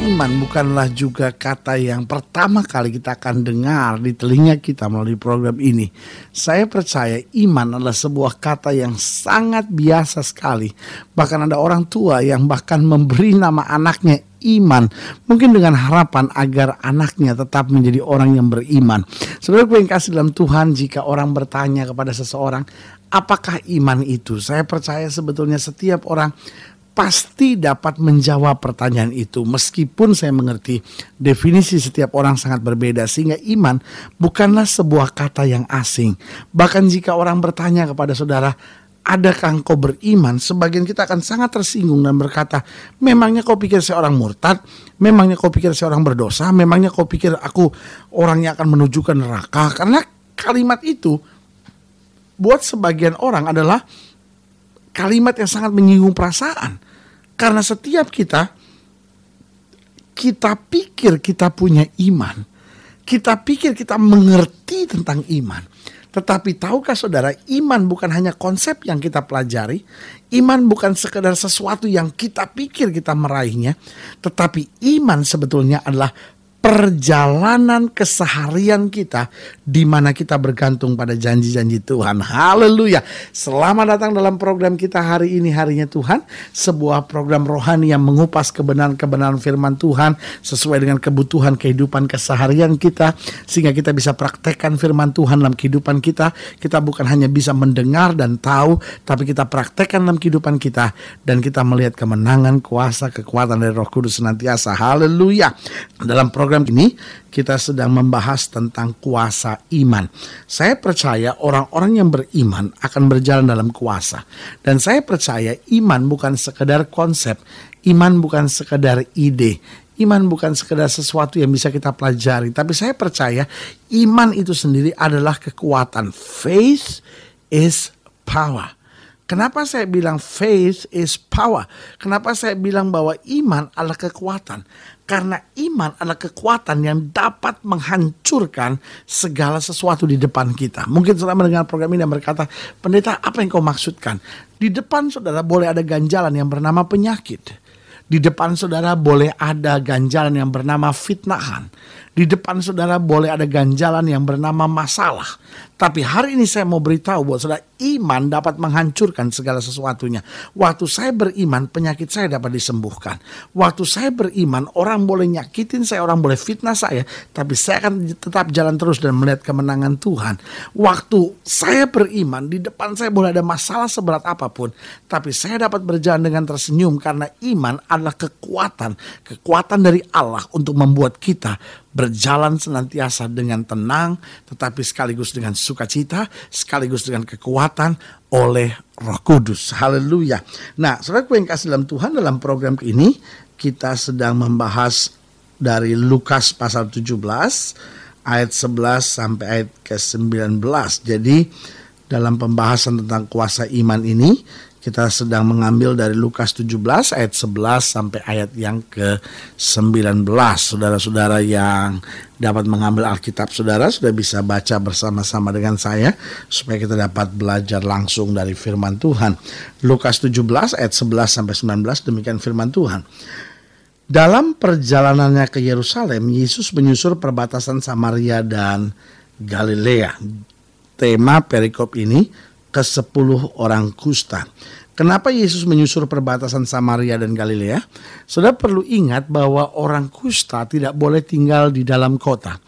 iman bukanlah juga kata yang pertama kali kita akan dengar di telinga kita melalui program ini. Saya percaya iman adalah sebuah kata yang sangat biasa sekali. Bahkan ada orang tua yang bahkan memberi nama anaknya iman, mungkin dengan harapan agar anaknya tetap menjadi orang yang beriman. Sebenarnya gue kasih dalam Tuhan jika orang bertanya kepada seseorang, apakah iman itu? Saya percaya sebetulnya setiap orang pasti dapat menjawab pertanyaan itu meskipun saya mengerti definisi setiap orang sangat berbeda sehingga iman bukanlah sebuah kata yang asing bahkan jika orang bertanya kepada saudara adakah engkau beriman? Sebagian kita akan sangat tersinggung dan berkata, memangnya kau pikir saya orang murtad? Memangnya kau pikir saya orang berdosa? Memangnya kau pikir aku orang yang akan menuju ke neraka? Karena kalimat itu buat sebagian orang adalah kalimat yang sangat menyinggung perasaan. Karena setiap kita kita pikir kita punya iman, kita pikir kita mengerti tentang iman. Tetapi tahukah saudara, iman bukan hanya konsep yang kita pelajari, iman bukan sekedar sesuatu yang kita pikir kita meraihnya, tetapi iman sebetulnya adalah perjalanan keseharian kita di mana kita bergantung pada janji-janji Tuhan. Haleluya. Selamat datang dalam program kita hari ini harinya Tuhan, sebuah program rohani yang mengupas kebenaran-kebenaran firman Tuhan sesuai dengan kebutuhan kehidupan keseharian kita sehingga kita bisa praktekkan firman Tuhan dalam kehidupan kita. Kita bukan hanya bisa mendengar dan tahu, tapi kita praktekkan dalam kehidupan kita dan kita melihat kemenangan, kuasa, kekuatan dari Roh Kudus senantiasa. Haleluya. Dalam program program ini kita sedang membahas tentang kuasa iman. Saya percaya orang-orang yang beriman akan berjalan dalam kuasa. Dan saya percaya iman bukan sekedar konsep, iman bukan sekedar ide, Iman bukan sekedar sesuatu yang bisa kita pelajari, tapi saya percaya iman itu sendiri adalah kekuatan. Faith is power. Kenapa saya bilang faith is power? Kenapa saya bilang bahwa iman adalah kekuatan? Karena iman adalah kekuatan yang dapat menghancurkan segala sesuatu di depan kita. Mungkin saudara mendengar program ini dan berkata, pendeta apa yang kau maksudkan? Di depan saudara boleh ada ganjalan yang bernama penyakit. Di depan saudara boleh ada ganjalan yang bernama fitnahan. Di depan saudara boleh ada ganjalan yang bernama masalah. Tapi hari ini saya mau beritahu bahwa saudara iman dapat menghancurkan segala sesuatunya. Waktu saya beriman penyakit saya dapat disembuhkan. Waktu saya beriman orang boleh nyakitin saya, orang boleh fitnah saya. Tapi saya akan tetap jalan terus dan melihat kemenangan Tuhan. Waktu saya beriman di depan saya boleh ada masalah seberat apapun. Tapi saya dapat berjalan dengan tersenyum karena iman adalah kekuatan. Kekuatan dari Allah untuk membuat kita ber berjalan senantiasa dengan tenang, tetapi sekaligus dengan sukacita, sekaligus dengan kekuatan oleh Roh Kudus. Haleluya. Nah, saudara yang kasih dalam Tuhan dalam program ini kita sedang membahas dari Lukas pasal 17 ayat 11 sampai ayat ke-19. Jadi dalam pembahasan tentang kuasa iman ini kita sedang mengambil dari Lukas 17 ayat 11 sampai ayat yang ke-19. Saudara-saudara yang dapat mengambil Alkitab Saudara sudah bisa baca bersama-sama dengan saya supaya kita dapat belajar langsung dari firman Tuhan. Lukas 17 ayat 11 sampai 19 demikian firman Tuhan. Dalam perjalanannya ke Yerusalem, Yesus menyusur perbatasan Samaria dan Galilea. Tema perikop ini ke sepuluh orang kusta. Kenapa Yesus menyusur perbatasan Samaria dan Galilea? Saudara perlu ingat bahwa orang kusta tidak boleh tinggal di dalam kota.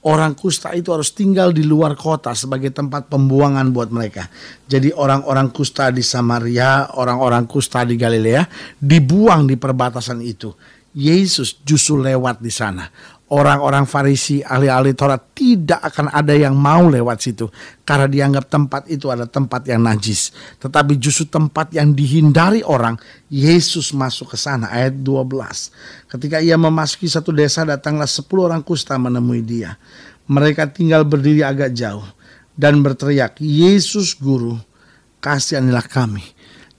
Orang kusta itu harus tinggal di luar kota sebagai tempat pembuangan buat mereka. Jadi orang-orang kusta di Samaria, orang-orang kusta di Galilea dibuang di perbatasan itu. Yesus justru lewat di sana orang-orang Farisi, ahli-ahli Taurat tidak akan ada yang mau lewat situ karena dianggap tempat itu ada tempat yang najis. Tetapi justru tempat yang dihindari orang, Yesus masuk ke sana ayat 12. Ketika ia memasuki satu desa datanglah 10 orang kusta menemui dia. Mereka tinggal berdiri agak jauh dan berteriak, "Yesus guru, kasihanilah kami."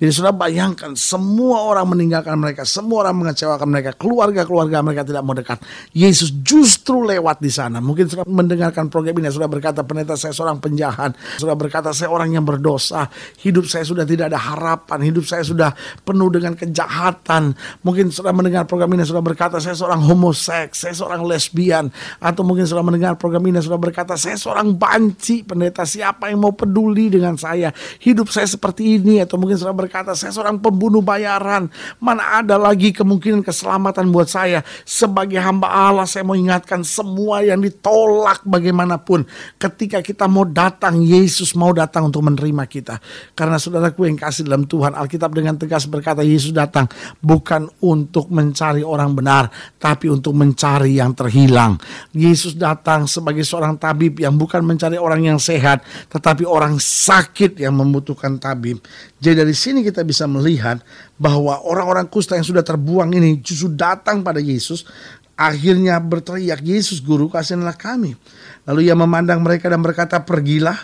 Jadi sudah bayangkan semua orang meninggalkan mereka, semua orang mengecewakan mereka, keluarga-keluarga mereka tidak mau dekat. Yesus justru lewat di sana. Mungkin sudah mendengarkan program ini, sudah berkata, pendeta saya seorang penjahat, sudah berkata saya orang yang berdosa, hidup saya sudah tidak ada harapan, hidup saya sudah penuh dengan kejahatan. Mungkin sudah mendengar program ini, sudah berkata saya seorang homoseks, saya seorang lesbian, atau mungkin sudah mendengar program ini, sudah berkata saya seorang banci, pendeta siapa yang mau peduli dengan saya, hidup saya seperti ini, atau mungkin sudah berkata berkata, saya seorang pembunuh bayaran. Mana ada lagi kemungkinan keselamatan buat saya. Sebagai hamba Allah saya mau ingatkan semua yang ditolak bagaimanapun. Ketika kita mau datang, Yesus mau datang untuk menerima kita. Karena saudaraku yang kasih dalam Tuhan, Alkitab dengan tegas berkata, Yesus datang bukan untuk mencari orang benar, tapi untuk mencari yang terhilang. Yesus datang sebagai seorang tabib yang bukan mencari orang yang sehat, tetapi orang sakit yang membutuhkan tabib. Jadi dari sini kita bisa melihat bahwa orang-orang kusta yang sudah terbuang ini justru datang pada Yesus akhirnya berteriak, Yesus guru kasihanlah kami. Lalu ia memandang mereka dan berkata, pergilah,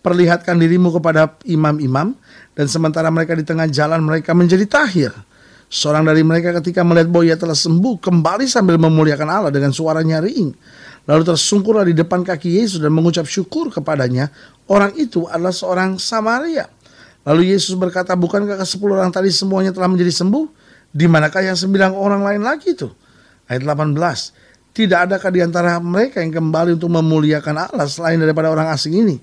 perlihatkan dirimu kepada imam-imam. Dan sementara mereka di tengah jalan mereka menjadi tahir. Seorang dari mereka ketika melihat bahwa ia telah sembuh, kembali sambil memuliakan Allah dengan suara nyaring. Lalu tersungkurlah di depan kaki Yesus dan mengucap syukur kepadanya. Orang itu adalah seorang Samaria. Lalu Yesus berkata, bukankah ke sepuluh orang tadi semuanya telah menjadi sembuh? Di manakah yang sembilan orang lain lagi itu? Ayat 18. Tidak adakah di antara mereka yang kembali untuk memuliakan Allah selain daripada orang asing ini?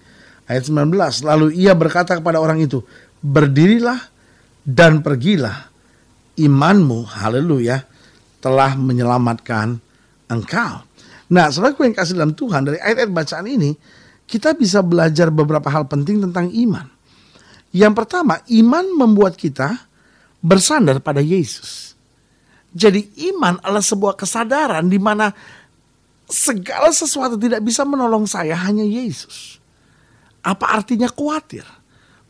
Ayat 19. Lalu ia berkata kepada orang itu, berdirilah dan pergilah. Imanmu, haleluya, telah menyelamatkan engkau. Nah, selaku yang kasih dalam Tuhan, dari ayat-ayat bacaan ini, kita bisa belajar beberapa hal penting tentang iman. Yang pertama, iman membuat kita bersandar pada Yesus. Jadi iman adalah sebuah kesadaran di mana segala sesuatu tidak bisa menolong saya hanya Yesus. Apa artinya khawatir?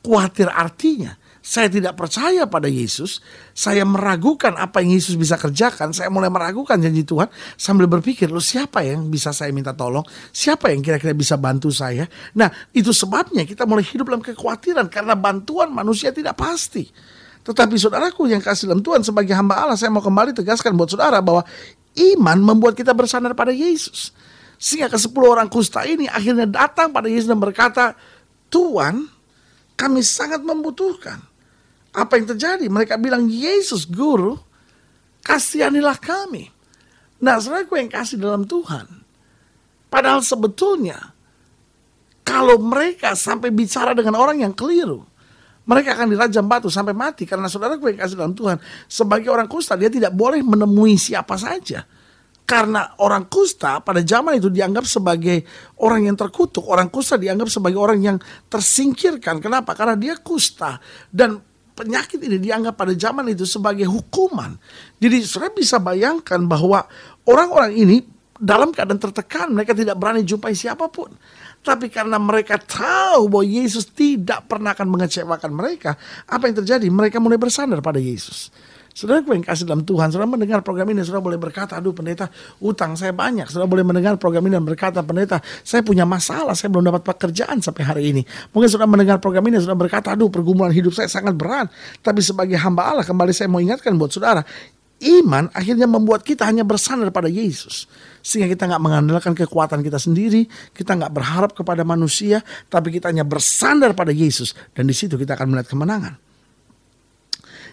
Khawatir artinya saya tidak percaya pada Yesus, saya meragukan apa yang Yesus bisa kerjakan, saya mulai meragukan janji Tuhan sambil berpikir, lu siapa yang bisa saya minta tolong? Siapa yang kira-kira bisa bantu saya? Nah, itu sebabnya kita mulai hidup dalam kekhawatiran karena bantuan manusia tidak pasti. Tetapi saudaraku yang kasih dalam Tuhan sebagai hamba Allah, saya mau kembali tegaskan buat saudara bahwa iman membuat kita bersandar pada Yesus. Sehingga ke sepuluh orang kusta ini akhirnya datang pada Yesus dan berkata, Tuhan, kami sangat membutuhkan apa yang terjadi? Mereka bilang, Yesus guru, kasihanilah kami. Nah, saudaraku yang kasih dalam Tuhan. Padahal sebetulnya, kalau mereka sampai bicara dengan orang yang keliru, mereka akan dirajam batu sampai mati. Karena saudaraku yang kasih dalam Tuhan, sebagai orang kusta, dia tidak boleh menemui siapa saja karena orang kusta pada zaman itu dianggap sebagai orang yang terkutuk. Orang kusta dianggap sebagai orang yang tersingkirkan. Kenapa? Karena dia kusta dan penyakit ini dianggap pada zaman itu sebagai hukuman. Jadi saya bisa bayangkan bahwa orang-orang ini dalam keadaan tertekan, mereka tidak berani jumpai siapapun. Tapi karena mereka tahu bahwa Yesus tidak pernah akan mengecewakan mereka, apa yang terjadi? Mereka mulai bersandar pada Yesus. Saudara yang kasih dalam Tuhan, saudara mendengar program ini, saudara boleh berkata, aduh pendeta, utang saya banyak. Saudara boleh mendengar program ini dan berkata, pendeta, saya punya masalah, saya belum dapat pekerjaan sampai hari ini. Mungkin saudara mendengar program ini, saudara berkata, aduh pergumulan hidup saya sangat berat. Tapi sebagai hamba Allah, kembali saya mau ingatkan buat saudara, iman akhirnya membuat kita hanya bersandar pada Yesus. Sehingga kita nggak mengandalkan kekuatan kita sendiri, kita nggak berharap kepada manusia, tapi kita hanya bersandar pada Yesus. Dan di situ kita akan melihat kemenangan.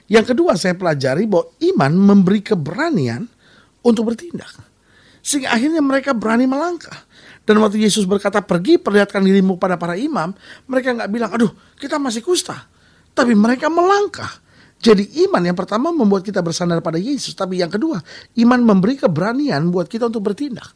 Yang kedua saya pelajari bahwa iman memberi keberanian untuk bertindak. Sehingga akhirnya mereka berani melangkah. Dan waktu Yesus berkata pergi perlihatkan dirimu pada para imam, mereka nggak bilang, aduh kita masih kusta. Tapi mereka melangkah. Jadi iman yang pertama membuat kita bersandar pada Yesus. Tapi yang kedua, iman memberi keberanian buat kita untuk bertindak.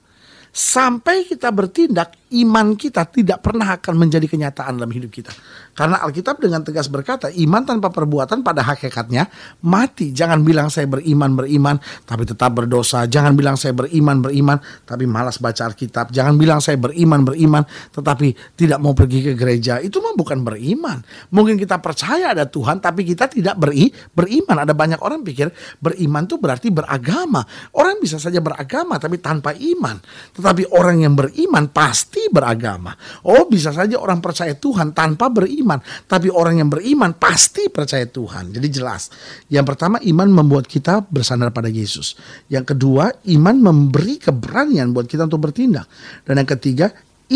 Sampai kita bertindak, iman kita tidak pernah akan menjadi kenyataan dalam hidup kita. Karena Alkitab dengan tegas berkata, iman tanpa perbuatan pada hakikatnya mati. Jangan bilang saya beriman, beriman, tapi tetap berdosa. Jangan bilang saya beriman, beriman, tapi malas baca Alkitab. Jangan bilang saya beriman, beriman, tetapi tidak mau pergi ke gereja. Itu mah bukan beriman. Mungkin kita percaya ada Tuhan, tapi kita tidak beri, beriman. Ada banyak orang pikir beriman itu berarti beragama. Orang bisa saja beragama, tapi tanpa iman. Tetapi orang yang beriman pasti pasti beragama. Oh, bisa saja orang percaya Tuhan tanpa beriman, tapi orang yang beriman pasti percaya Tuhan. Jadi jelas. Yang pertama, iman membuat kita bersandar pada Yesus. Yang kedua, iman memberi keberanian buat kita untuk bertindak. Dan yang ketiga,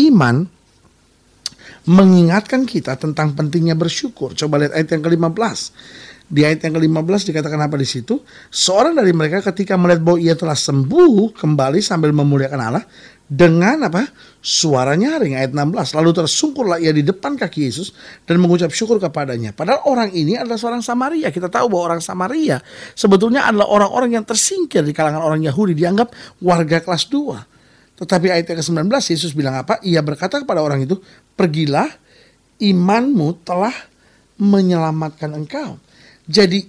iman mengingatkan kita tentang pentingnya bersyukur. Coba lihat ayat yang ke-15. Di ayat yang ke-15 dikatakan apa di situ? Seorang dari mereka ketika melihat bahwa ia telah sembuh kembali sambil memuliakan Allah, dengan apa suara nyaring ayat 16 lalu tersungkurlah ia di depan kaki Yesus dan mengucap syukur kepadanya padahal orang ini adalah seorang Samaria kita tahu bahwa orang Samaria sebetulnya adalah orang-orang yang tersingkir di kalangan orang Yahudi dianggap warga kelas 2 tetapi ayat yang ke-19 Yesus bilang apa ia berkata kepada orang itu pergilah imanmu telah menyelamatkan engkau jadi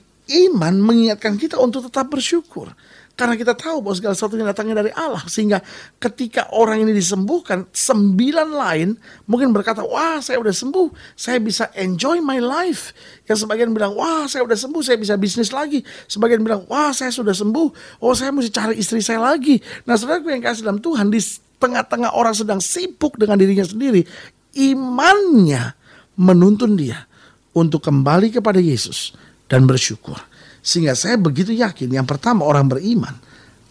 iman mengingatkan kita untuk tetap bersyukur karena kita tahu bahwa segala sesuatu yang datangnya dari Allah. Sehingga ketika orang ini disembuhkan, sembilan lain mungkin berkata, wah saya udah sembuh, saya bisa enjoy my life. Yang sebagian bilang, wah saya udah sembuh, saya bisa bisnis lagi. Sebagian bilang, wah saya sudah sembuh, oh saya mesti cari istri saya lagi. Nah saudara yang kasih dalam Tuhan, di tengah-tengah orang sedang sibuk dengan dirinya sendiri, imannya menuntun dia untuk kembali kepada Yesus dan bersyukur. Sehingga saya begitu yakin yang pertama orang beriman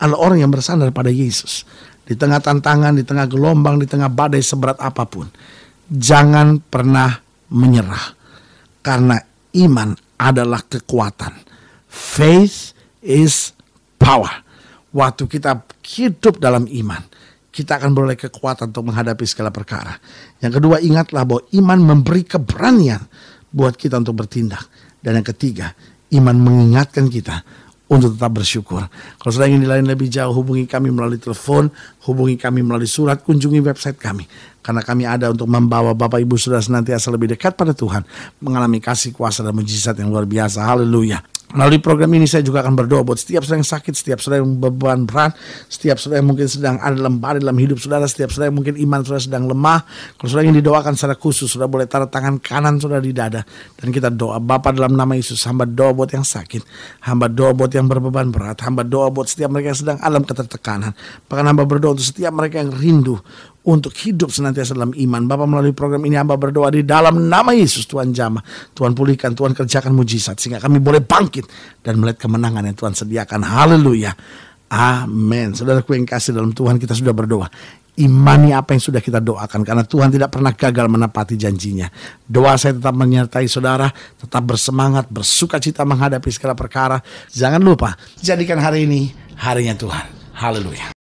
adalah orang yang bersandar pada Yesus. Di tengah tantangan, di tengah gelombang, di tengah badai seberat apapun. Jangan pernah menyerah. Karena iman adalah kekuatan. Faith is power. Waktu kita hidup dalam iman, kita akan beroleh kekuatan untuk menghadapi segala perkara. Yang kedua, ingatlah bahwa iman memberi keberanian buat kita untuk bertindak. Dan yang ketiga, Iman mengingatkan kita untuk tetap bersyukur. Kalau saya ingin dilayani lebih jauh, hubungi kami melalui telepon, hubungi kami melalui surat, kunjungi website kami karena kami ada untuk membawa Bapak Ibu Saudara senantiasa lebih dekat pada Tuhan, mengalami kasih kuasa dan mujizat yang luar biasa. Haleluya. Melalui program ini saya juga akan berdoa buat setiap saudara yang sakit, setiap saudara yang beban berat, setiap saudara yang mungkin sedang ada lembar dalam hidup saudara, setiap saudara yang mungkin iman saudara sedang lemah. Kalau saudara yang didoakan secara khusus, saudara boleh taruh tangan kanan saudara di dada. Dan kita doa, Bapa dalam nama Yesus, hamba doa buat yang sakit, hamba doa buat yang berbeban berat, hamba doa buat setiap mereka yang sedang alam ketertekanan. Bahkan hamba berdoa untuk setiap mereka yang rindu untuk hidup senantiasa dalam iman. Bapa melalui program ini hamba berdoa di dalam nama Yesus Tuhan jamah. Tuhan pulihkan, Tuhan kerjakan mujizat sehingga kami boleh bangkit dan melihat kemenangan yang Tuhan sediakan. Haleluya. Amin. Saudaraku yang kasih dalam Tuhan kita sudah berdoa imani apa yang sudah kita doakan karena Tuhan tidak pernah gagal menepati janjinya. Doa saya tetap menyertai saudara, tetap bersemangat, bersuka cita menghadapi segala perkara. Jangan lupa, jadikan hari ini harinya Tuhan. Haleluya.